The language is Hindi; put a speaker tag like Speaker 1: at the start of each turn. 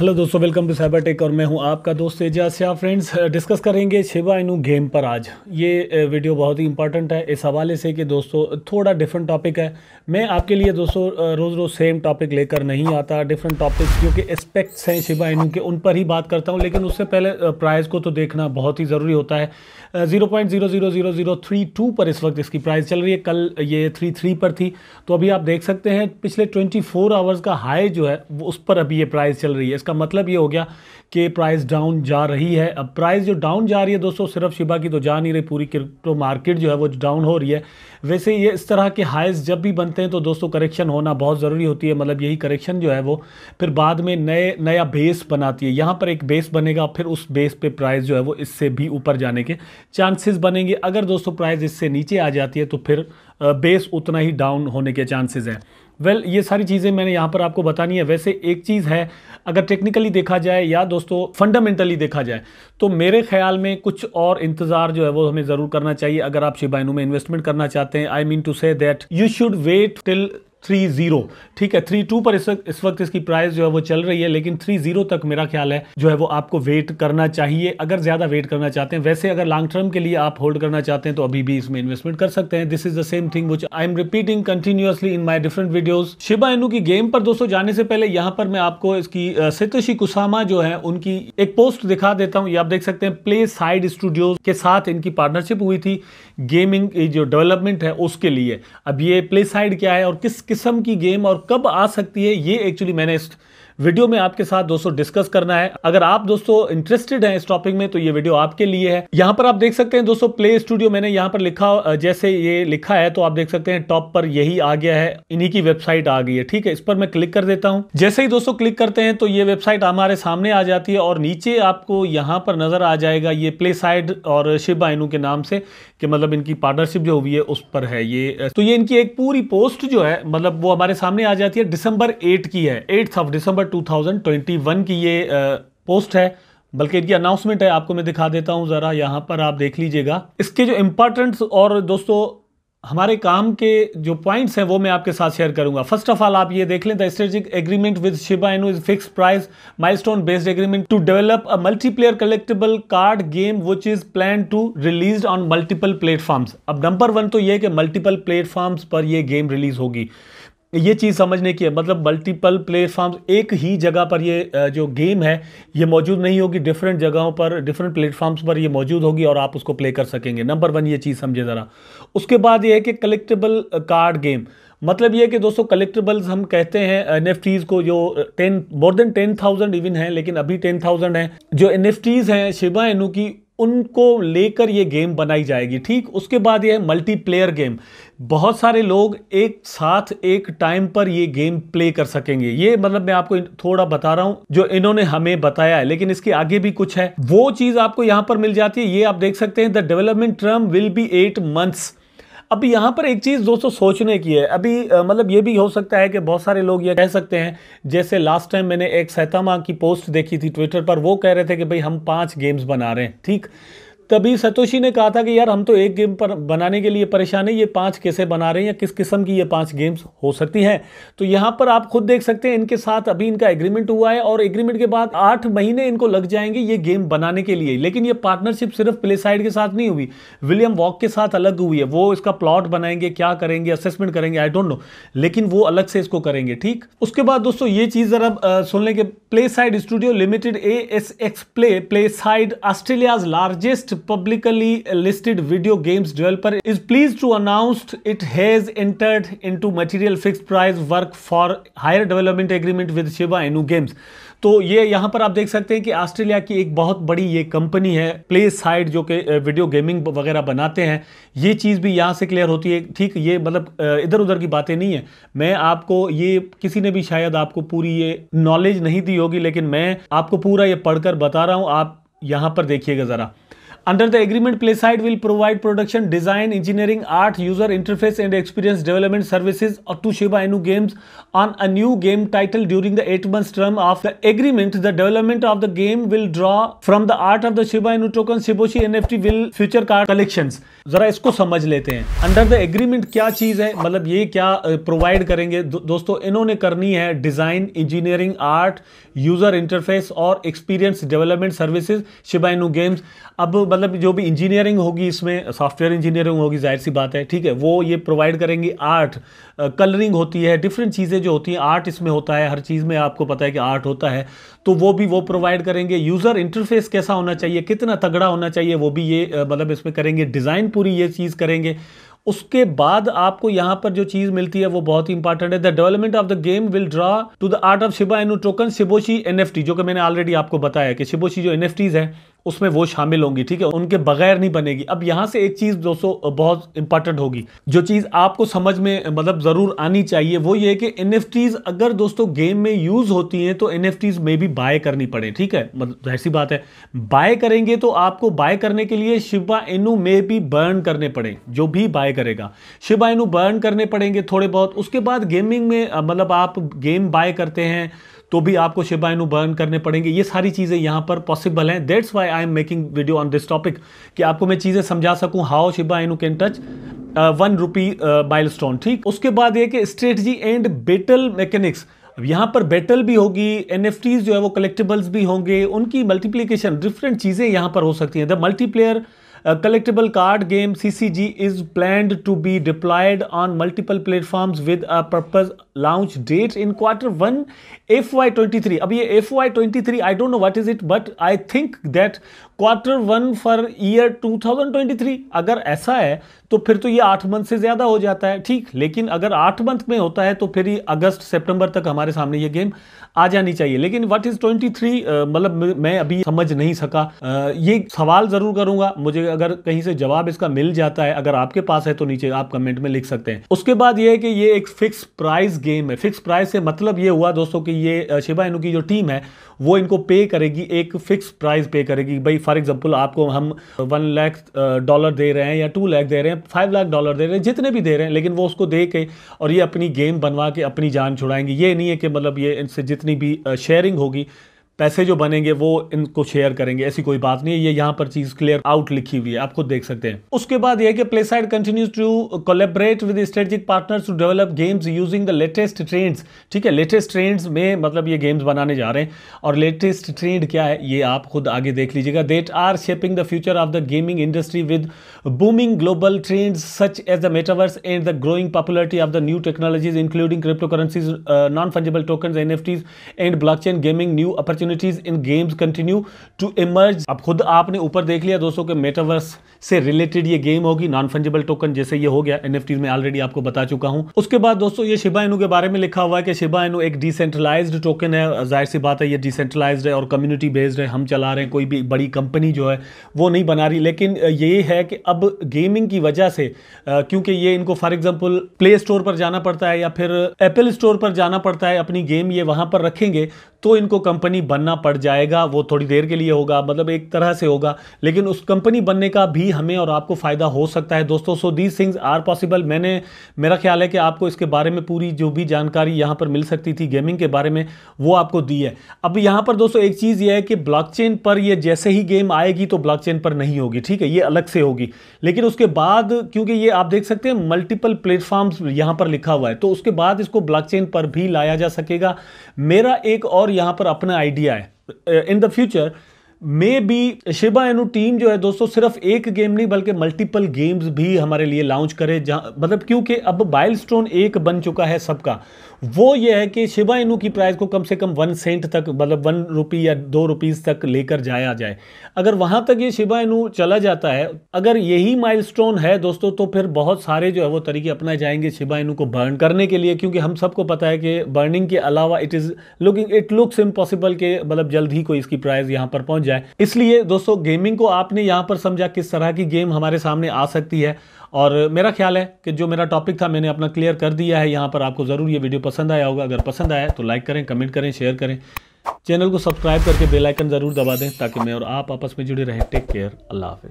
Speaker 1: हेलो दोस्तों वेलकम टू साइबर टेक और मैं हूं आपका दोस्त एजाज सिया फ्रेंड्स डिस्कस करेंगे शिवा इनू गेम पर आज ये वीडियो बहुत ही इंपॉर्टेंट है इस हवाले से कि दोस्तों थोड़ा डिफरेंट टॉपिक है मैं आपके लिए दोस्तों रोज़ रोज़ सेम टॉपिक लेकर नहीं आता डिफरेंट टॉपिक्स क्योंकि एस्पेक्ट्स हैं शिवा इनू के उन पर ही बात करता हूँ लेकिन उससे पहले प्राइज़ को तो देखना बहुत ही ज़रूरी होता है zero point zero zero zero zero three two पर इस वक्त इसकी प्राइस चल रही है कल ये थ्री थ्री पर थी तो अभी आप देख सकते हैं पिछले ट्वेंटी फोर आवर्स का हाई जो है उस पर अभी ये प्राइस चल रही है इसका इसका मतलब ये हो गया कि प्राइस डाउन जा रही है अब प्राइस जो डाउन जा रही है दोस्तों सिर्फ शिबा की तो जा नहीं रही पूरी क्रिप्टो मार्केट जो है वो डाउन हो रही है वैसे ये इस तरह के हाइस जब भी बनते हैं तो दोस्तों करेक्शन होना बहुत ज़रूरी होती है मतलब यही करेक्शन जो है वो फिर बाद में नए नया बेस बनाती है यहाँ पर एक बेस बनेगा फिर उस बेस पर प्राइस जो है वो इससे भी ऊपर जाने के चांसेस बनेंगे अगर दोस्तों प्राइस इससे नीचे आ जाती है तो फिर बेस उतना ही डाउन होने के चांसेज हैं वेल well, ये सारी चीज़ें मैंने यहाँ पर आपको बतानी है वैसे एक चीज़ है अगर टेक्निकली देखा जाए या दोस्तों फंडामेंटली देखा जाए तो मेरे ख्याल में कुछ और इंतज़ार जो है वो हमें ज़रूर करना चाहिए अगर आप शिबाइनों में इन्वेस्टमेंट करना चाहते हैं I mean to say that you should wait till three zero ठीक है थ्री टू पर इस वक्त इस वक्त इसकी प्राइस जो है वो चल रही है लेकिन थ्री जीरो तक मेरा ख्याल है जो है वो आपको वेट करना चाहिए अगर ज़्यादा वेट करना चाहते हैं वैसे अगर लॉन्ग टर्म के लिए आप होल्ड करना चाहते हैं तो अभी भी इसमें इन्वेस्टमेंट कर सकते हैं this is the same thing which I am repeating continuously in my different videos Shiba Inu की गेम पर दोस्तों जाने से पहले यहां पर मैं आपको इसकी सितोशी कुसामा जो है उनकी एक पोस्ट दिखा देता हूँ ये आप देख सकते हैं प्ले साइड स्टूडियोज के साथ इनकी पार्टनरशिप हुई थी गेमिंग जो डेवलपमेंट है उसके लिए अब ये प्ले साइड क्या है और किस किस्म की गेम और कब आ सकती है ये एक्चुअली मैंने इस वीडियो में आपके साथ दोस्तों डिस्कस करना है अगर आप दोस्तों इंटरेस्टेड हैं इस टॉपिक में तो ये वीडियो आपके लिए है यहाँ पर आप देख सकते हैं दोस्तों प्ले स्टूडियो मैंने यहाँ पर लिखा जैसे ये लिखा है तो आप देख सकते हैं टॉप पर यही आ गया है इन्हीं की वेबसाइट आ गई है ठीक है इस पर मैं क्लिक कर देता हूँ जैसे ही दोस्तों क्लिक करते हैं तो ये वेबसाइट हमारे सामने आ जाती है और नीचे आपको यहाँ पर नजर आ जाएगा ये प्ले साइड और शिव आइनू के नाम से कि मतलब इनकी पार्टनरशिप जो हुई है उस पर है ये तो ये इनकी एक पूरी पोस्ट जो है मतलब वो हमारे सामने आ जाती है दिसंबर एट की है एट्थ ऑफ दिसंबर 2021 की ये पोस्ट है बल्कि इनकी अनाउंसमेंट है आपको मैं दिखा देता हूँ ज़रा यहाँ पर आप देख लीजिएगा इसके जो इम्पॉर्टेंट्स और दोस्तों हमारे काम के जो पॉइंट्स हैं वो मैं आपके साथ शेयर करूंगा फर्स्ट ऑफ ऑल आप ये देख लें the strategic agreement with Shiba Inu is fix price milestone based agreement to develop a multiplayer collectable card game which is plan to release on multiple platforms अब नंबर वन तो ये कि मल्टीपल प्लेटफॉर्म्स पर यह गेम रिलीज होगी ये चीज़ समझने की है मतलब मल्टीपल प्लेटफॉर्म्स एक ही जगह पर ये जो गेम है ये मौजूद नहीं होगी डिफरेंट जगहों पर डिफरेंट प्लेटफॉर्म्स पर ये मौजूद होगी और आप उसको प्ले कर सकेंगे नंबर वन ये चीज़ समझे ज़रा उसके बाद ये है कि कलेक्टेबल कार्ड गेम मतलब ये कि दोस्तों कलेक्टेबल्स हम कहते हैं एन को जो ten more than ten thousand even है लेकिन अभी टेन थाउजेंड हैं जो एन हैं शिबा एनू की उनको लेकर ये गेम बनाई जाएगी ठीक उसके बाद ये है मल्टीप्लेयर गेम बहुत सारे लोग एक साथ एक टाइम पर ये गेम प्ले कर सकेंगे ये मतलब मैं आपको थोड़ा बता रहा हूं जो इन्होंने हमें बताया है लेकिन इसके आगे भी कुछ है वो चीज़ आपको यहां पर मिल जाती है ये आप देख सकते हैं the development term will be eight months अब यहाँ पर एक चीज़ दोस्तों सोचने की है अभी मतलब ये भी हो सकता है कि बहुत सारे लोग ये कह सकते हैं जैसे लास्ट टाइम मैंने एक सैतामा की पोस्ट देखी थी ट्विटर पर वो कह रहे थे कि भाई हम पाँच गेम्स बना रहे हैं ठीक तभी सतोशी ने कहा था कि यार हम तो एक गेम पर बनाने के लिए परेशान है ये पांच कैसे बना रहे हैं या किस किस्म की ये पांच गेम्स हो सकती हैं तो यहाँ पर आप खुद देख सकते हैं इनके साथ अभी इनका एग्रीमेंट हुआ है और एग्रीमेंट के बाद आठ महीने इनको लग जाएंगे ये गेम बनाने के लिए लेकिन ये पार्टनरशिप सिर्फ प्ले साइड के साथ नहीं हुई विलियम वॉक के साथ अलग हुई है वो इसका प्लॉट बनाएंगे क्या करेंगे असेसमेंट करेंगे आई डोंट नो लेकिन वो अलग से इसको करेंगे ठीक उसके बाद दोस्तों ये चीज़ जरा सुन लेंगे PlaySide studio limited A S X play PlaySide Australia's largest publicly listed video games developer is pleased to announce it has entered into material fixed price work for higher development agreement with Shiba Inu Games. तो ये यहाँ पर आप देख सकते हैं कि ऑस्ट्रेलिया की एक बहुत बड़ी ये कंपनी है प्ले साइड जो कि वीडियो गेमिंग वगैरह बनाते हैं ये चीज़ भी यहाँ से क्लियर होती है ठीक ये मतलब इधर उधर की बातें नहीं है मैं आपको ये किसी ने भी शायद आपको पूरी ये नॉलेज नहीं दी होगी लेकिन मैं आपको पूरा ये पढ़कर बता रहा हूँ आप यहाँ पर देखिएगा ज़रा Under the agreement, PlaySide will provide production, design, engineering, art, user interface and experience development services to Shiba Inu Games on a new game title during the 8 months term of the agreement. The development of the game will draw from the art of the Shiba Inu token Shiboshi NFT will future card collections. जरा इसको समझ लेते हैं अंडर द एग्रीमेंट क्या चीज है मतलब ये क्या प्रोवाइड करेंगे दो, दोस्तों इन्होंने करनी है design engineering art user interface और experience development services Shiba Inu games अब मतलब जो भी इंजीनियरिंग होगी इसमें सॉफ्टवेयर इंजीनियरिंग होगी जाहिर सी बात है ठीक है वो ये प्रोवाइड करेंगी आर्ट कलरिंग होती है डिफरेंट चीज़ें जो होती हैं आर्ट इसमें होता है हर चीज़ में आपको पता है कि आर्ट होता है तो वो भी वो प्रोवाइड करेंगे यूज़र इंटरफेस कैसा होना चाहिए कितना तगड़ा होना चाहिए वो भी ये मतलब इसमें करेंगे डिज़ाइन पूरी ये चीज़ करेंगे उसके बाद आपको यहां पर जो चीज़ मिलती है वो बहुत ही इंपॉर्टेंट है the development of the game will draw to the art of Shiba Inu token Shiboshi NFT जो कि मैंने ऑलरेडी आपको बताया कि शिबोशी जो एनएफटीज है उसमें वो शामिल होंगी ठीक है उनके बगैर नहीं बनेगी अब यहाँ से एक चीज़ दोस्तों बहुत इंपॉर्टेंट होगी जो चीज़ आपको समझ में मतलब ज़रूर आनी चाहिए वो ये कि एन अगर दोस्तों गेम में यूज़ होती हैं तो एन एफ में भी बाय करनी पड़े ठीक है मतलब ऐसी बात है बाय करेंगे तो आपको बाय करने के लिए शिबा एनू में भी बर्न करने पड़े जो भी बाय करेगा शिबा एनू बर्न करने पड़ेंगे थोड़े बहुत उसके बाद गेमिंग में मतलब आप गेम बाय करते हैं तो भी आपको शिबाइनू बर्न करने पड़ेंगे ये सारी चीज़ें यहाँ पर पॉसिबल हैं that's why I am making video on this topic कि आपको मैं चीज़ें समझा सकूँ how Shiba Inu can touch one rupee milestone ठीक उसके बाद ये कि स्ट्रेटजी एंड बेटल मैकेनिक्स यहाँ पर बैटल भी होगी एन जो है वो कलेक्टेबल्स भी होंगे उनकी मल्टीप्लीकेशन डिफरेंट चीज़ें यहाँ पर हो सकती हैं the multiplayer collectable card game C C G is plan to be deployed on multiple platform with a purpose launch date in quarter one F Y twenty three अब ये F Y twenty three I don't know what is it but I think that quarter one for year two thousand twenty three अगर ऐसा है तो फिर तो ये आठ मंथ से ज़्यादा हो जाता है ठीक लेकिन अगर आठ मंथ में होता है तो फिर ही अगस्त सेप्टेम्बर तक हमारे सामने ये गेम आ जानी चाहिए लेकिन वट इज ट्वेंटी थ्री मतलब मैं अभी समझ नहीं सका uh, ये सवाल ज़रूर करूंगा मुझे अगर कहीं से जवाब इसका मिल जाता है अगर आपके पास है तो नीचे आप कमेंट में लिख सकते हैं उसके बाद ये है कि ये एक फिक्स प्राइस गेम है फिक्स प्राइस से मतलब ये हुआ दोस्तों कि ये शिवा इनू की जो टीम है वो इनको पे करेगी एक फिक्स प्राइस पे करेगी भाई फॉर एग्जाम्पल आपको हम वन लाख डॉलर दे रहे हैं या टू लाख दे रहे हैं फाइव लाख डॉलर दे रहे हैं जितने भी दे रहे हैं लेकिन वो उसको दे के और ये अपनी गेम बनवा के अपनी जान छुड़ाएंगे ये नहीं है कि मतलब ये इनसे जितनी भी शेयरिंग होगी पैसे जो बनेंगे वो इनको शेयर करेंगे ऐसी कोई बात नहीं है ये यहाँ पर चीज़ क्लियर आउट लिखी हुई है आप खुद देख सकते हैं उसके बाद यह कि PlaySide continues to collaborate with strategic partners to develop games using the latest trends ठीक है लेटेस्ट ट्रेंड्स में मतलब ये गेम्स बनाने जा रहे हैं और लेटेस्ट ट्रेंड क्या है ये आप खुद आगे देख लीजिएगा that are shaping the future of the gaming industry with booming global trends such as the metaverse and the growing popularity of the new technologies including crypto currencies non fungible token N F Ts and blockchain gaming new opportunity opportunities in games continue to emerge अब खुद आपने ऊपर देख लिया दोस्तों के मेटावर्स से रिलेटेड ये गेम होगी नॉन फंजेबल टोकन जैसे ये हो गया एन में ऑलरेडी आपको बता चुका हूं उसके बाद दोस्तों ये शिबा इनू के बारे में लिखा हुआ है कि शिबा इनू एक डिसेंट्रलाइज टोकन है जाहिर सी बात है ये डिसेंट्रलाइज है और कम्युनिटी बेस्ड है हम चला रहे हैं कोई भी बड़ी कंपनी जो है वो नहीं बना रही लेकिन ये है कि अब गेमिंग की वजह से क्योंकि ये इनको फॉर एग्जाम्पल प्ले स्टोर पर जाना पड़ता है या फिर एप्पल स्टोर पर जाना पड़ता है अपनी गेम ये वहां पर रखेंगे तो इनको कंपनी बना बनना पड़ जाएगा वो थोड़ी देर के लिए होगा मतलब एक तरह से होगा लेकिन उस कंपनी बनने का भी हमें और आपको फ़ायदा हो सकता है दोस्तों so these things are possible मैंने मेरा ख्याल है कि आपको इसके बारे में पूरी जो भी जानकारी यहां पर मिल सकती थी गेमिंग के बारे में वो आपको दी है अब यहां पर दोस्तों एक चीज़ यह है कि ब्लॉक पर यह जैसे ही गेम आएगी तो ब्लॉक पर नहीं होगी ठीक है ये अलग से होगी लेकिन उसके बाद क्योंकि ये आप देख सकते हैं मल्टीपल प्लेटफॉर्म यहां पर लिखा हुआ है तो उसके बाद इसको ब्लॉक पर भी लाया जा सकेगा मेरा एक और यहां पर अपना आइडिया किया है in the future may be Shiba Inu team जो है दोस्तों सिर्फ एक गेम नहीं बल्कि मल्टीपल गेम्स भी हमारे लिए लॉन्च करे जहाँ मतलब क्योंकि अब बाइल स्टोन एक बन चुका है सबका वो ये है कि शिवा इनू की प्राइस को कम से कम वन सेंट तक मतलब वन रुपी या दो रुपीज़ तक लेकर जाया जाए अगर वहाँ तक ये शिवा इनू चला जाता है अगर यही माइलस्टोन है दोस्तों तो फिर बहुत सारे जो है वो तरीके अपनाए जाएंगे शिवा इनू को बर्न करने के लिए क्योंकि हम सबको पता है कि बर्निंग के अलावा it is looking it looks impossible के मतलब जल्द ही कोई इसकी प्राइस यहाँ पर पहुँच जाए इसलिए दोस्तों गेमिंग को आपने यहाँ पर समझा किस तरह की गेम हमारे सामने आ सकती है और मेरा ख्याल है कि जो मेरा टॉपिक था मैंने अपना क्लियर कर दिया है यहाँ पर आपको ज़रूर ये वीडियो पसंद आया होगा अगर पसंद आया तो लाइक करें कमेंट करें शेयर करें चैनल को सब्सक्राइब करके बेल आइकन ज़रूर दबा दें ताकि मैं और आप आपस में जुड़े रहें टेक केयर अल्लाह हाफि